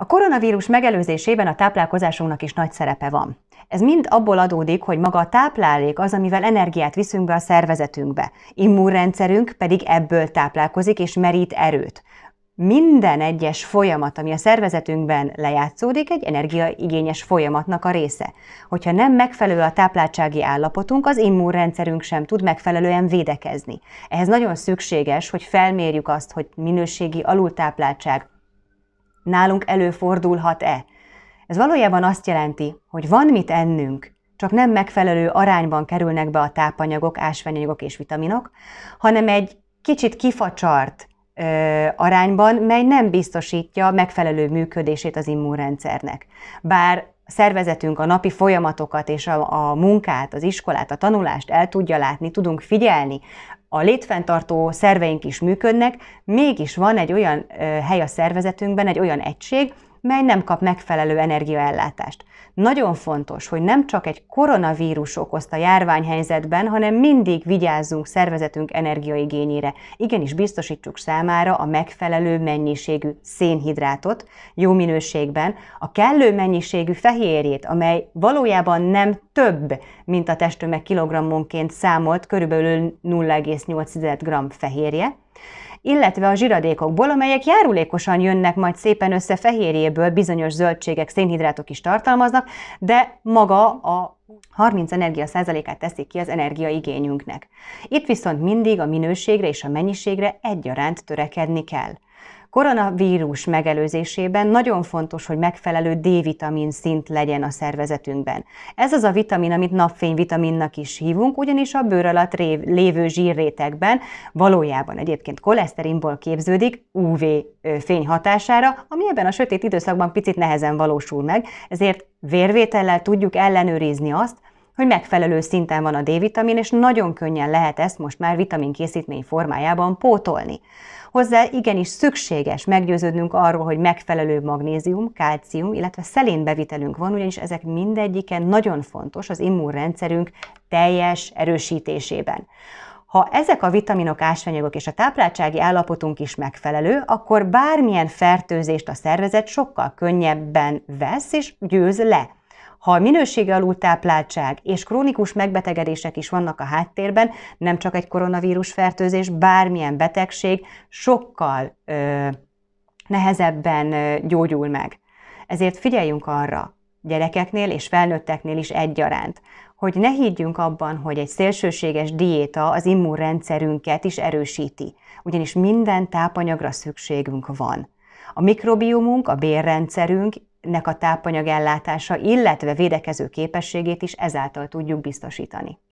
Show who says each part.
Speaker 1: A koronavírus megelőzésében a táplálkozásunknak is nagy szerepe van. Ez mind abból adódik, hogy maga a táplálék az, amivel energiát viszünk be a szervezetünkbe. Immunrendszerünk pedig ebből táplálkozik és merít erőt. Minden egyes folyamat, ami a szervezetünkben lejátszódik, egy energiaigényes folyamatnak a része. Hogyha nem megfelelő a tápláltsági állapotunk, az immunrendszerünk sem tud megfelelően védekezni. Ehhez nagyon szükséges, hogy felmérjük azt, hogy minőségi alultápláltság, nálunk előfordulhat-e. Ez valójában azt jelenti, hogy van mit ennünk, csak nem megfelelő arányban kerülnek be a tápanyagok, ásványanyagok és vitaminok, hanem egy kicsit kifacsart ö, arányban, mely nem biztosítja megfelelő működését az immunrendszernek. Bár a szervezetünk a napi folyamatokat és a, a munkát, az iskolát, a tanulást el tudja látni, tudunk figyelni a létfenntartó szerveink is működnek, mégis van egy olyan hely a szervezetünkben, egy olyan egység, mely nem kap megfelelő energiaellátást. Nagyon fontos, hogy nem csak egy koronavírus okozta járványhelyzetben, hanem mindig vigyázzunk szervezetünk energiaigényére. Igenis biztosítsuk számára a megfelelő mennyiségű szénhidrátot, jó minőségben, a kellő mennyiségű fehérjét, amely valójában nem több, mint a testtömeg kilogrammonként számolt, körülbelül 0,8 g fehérje, illetve a zsiradékokból, amelyek járulékosan jönnek majd szépen össze fehérjéből, bizonyos zöldségek, szénhidrátok is tartalmaznak, de maga a 30 energia százalékát teszik ki az energiaigényünknek. Itt viszont mindig a minőségre és a mennyiségre egyaránt törekedni kell koronavírus megelőzésében nagyon fontos, hogy megfelelő D-vitamin szint legyen a szervezetünkben. Ez az a vitamin, amit napfényvitaminnak is hívunk, ugyanis a bőr alatt rév, lévő zsírrétegben valójában egyébként koleszterinból képződik UV fény hatására, ami ebben a sötét időszakban picit nehezen valósul meg, ezért vérvétellel tudjuk ellenőrizni azt, hogy megfelelő szinten van a D-vitamin, és nagyon könnyen lehet ezt most már vitamin készítmény formájában pótolni. Hozzá igenis szükséges meggyőződnünk arról, hogy megfelelő magnézium, kalcium, illetve bevitelünk van, ugyanis ezek mindegyike nagyon fontos az immunrendszerünk teljes erősítésében. Ha ezek a vitaminok, ásványanyagok és a tápláltsági állapotunk is megfelelő, akkor bármilyen fertőzést a szervezet sokkal könnyebben vesz és győz le. Ha a minősége alul tápláltság és krónikus megbetegedések is vannak a háttérben, nem csak egy koronavírus fertőzés, bármilyen betegség sokkal ö, nehezebben ö, gyógyul meg. Ezért figyeljünk arra, gyerekeknél és felnőtteknél is egyaránt, hogy ne higgyünk abban, hogy egy szélsőséges diéta az immunrendszerünket is erősíti, ugyanis minden tápanyagra szükségünk van. A mikrobiomunk, a bérrendszerünk nek a tápanyag ellátása, illetve védekező képességét is ezáltal tudjuk biztosítani.